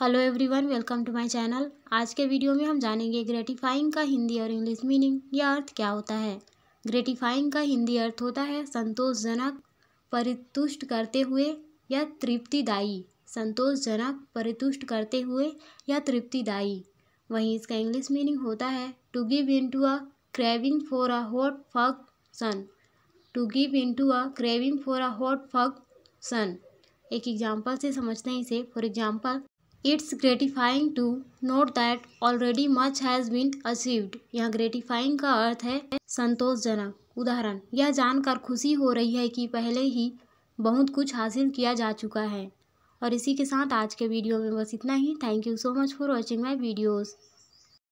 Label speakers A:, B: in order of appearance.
A: hello everyone welcome to my channel आज के video में हम जानेंगे ग्रेटिफाइंग का हिंदी और इंग्लिश मीनिंग या अर्थ क्या होता है ग्रेटिफाइंग का हिंदी अर्थ होता है संतोषजनक परितुष्ट करते हुए या तृप्तिदायी संतोषजनक परितुष्ट करते हुए या तृप्तिदायी वहीं इसका इंग्लिश मीनिंग होता है to give in to a craving for a hot fuck sun to give in to a craving for a hot fuck सन एक एग्जाम्पल से समझते हैं इसे for example it's gratifying to note that already much has been achieved यहाँ gratifying का अर्थ है संतोषजनक उदाहरण यह जानकर खुशी हो रही है कि पहले ही बहुत कुछ हासिल किया जा चुका है और इसी के साथ आज के वीडियो में बस इतना ही thank you so much for watching my videos